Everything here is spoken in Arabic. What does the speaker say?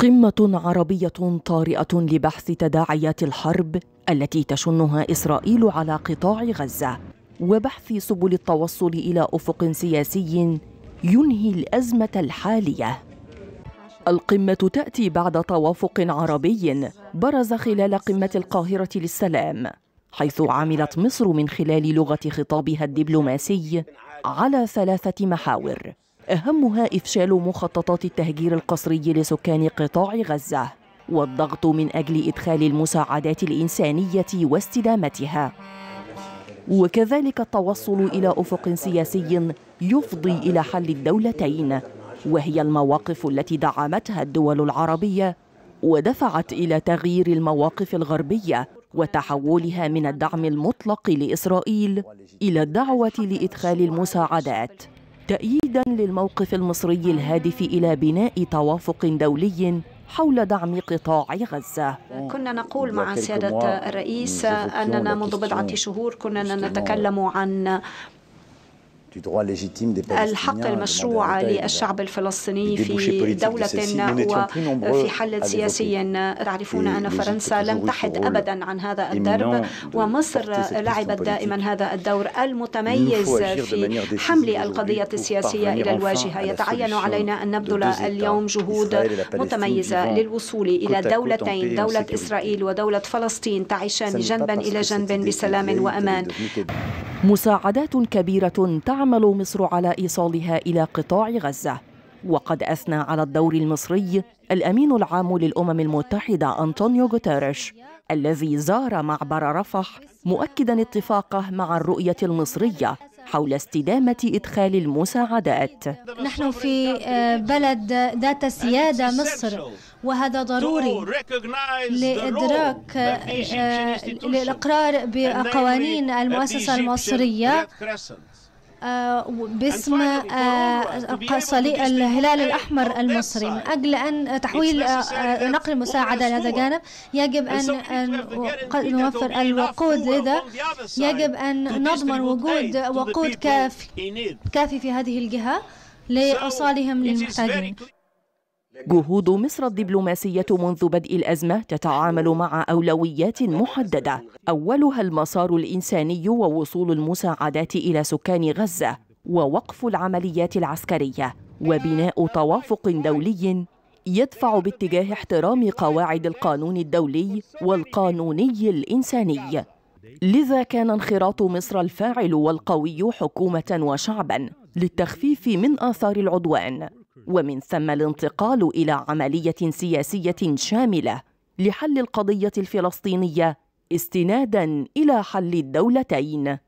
قمة عربية طارئة لبحث تداعيات الحرب التي تشنها إسرائيل على قطاع غزة وبحث سبل التوصل إلى أفق سياسي ينهي الأزمة الحالية. القمة تأتي بعد توافق عربي برز خلال قمة القاهرة للسلام، حيث عملت مصر من خلال لغة خطابها الدبلوماسي على ثلاثة محاور: أهمها إفشال مخططات التهجير القسري لسكان قطاع غزة والضغط من أجل إدخال المساعدات الإنسانية واستدامتها وكذلك التوصل إلى أفق سياسي يفضي إلى حل الدولتين وهي المواقف التي دعمتها الدول العربية ودفعت إلى تغيير المواقف الغربية وتحولها من الدعم المطلق لإسرائيل إلى الدعوة لإدخال المساعدات تأييدا للموقف المصري الهادف إلى بناء توافق دولي حول دعم قطاع غزة كنا نقول مع سيادة الرئيس أننا منذ بضعة شهور كنا نتكلم عن الحق المشروع للشعب الفلسطيني في دولة وفي حل سياسي تعرفون أن فرنسا لم تحد أبدا عن هذا الدرب ومصر لعبت دائما هذا الدور المتميز في حمل القضية السياسية إلى الواجهة يتعين علينا أن نبذل اليوم جهود متميزة للوصول إلى دولتين دولة إسرائيل ودولة فلسطين تعيشان جنبا إلى جنب بسلام وأمان مساعدات كبيرة تعمل مصر على إيصالها إلى قطاع غزة وقد أثنى على الدور المصري الأمين العام للأمم المتحدة أنطونيو غوتيريش الذي زار معبر رفح مؤكدا اتفاقه مع الرؤية المصرية حول استدامة إدخال المساعدات نحن في آه، بلد ذات سيادة مصر وهذا ضروري لإدراك للإقرار آه، بقوانين المؤسسة المصرية آه، باسم آه، صليب الهلال الأحمر المصري من أجل أن تحويل آه، نقل المساعدة لهذا الجانب يجب أن نوفر الوقود لذا يجب أن نضمن وجود وقود كافي كافي في هذه الجهة لإيصالهم للمحتاجين جهود مصر الدبلوماسية منذ بدء الأزمة تتعامل مع أولويات محددة أولها المسار الإنساني ووصول المساعدات إلى سكان غزة ووقف العمليات العسكرية وبناء توافق دولي يدفع باتجاه احترام قواعد القانون الدولي والقانوني الإنساني لذا كان انخراط مصر الفاعل والقوي حكومة وشعبا للتخفيف من آثار العدوان ومن ثم الانتقال إلى عملية سياسية شاملة لحل القضية الفلسطينية استنادا إلى حل الدولتين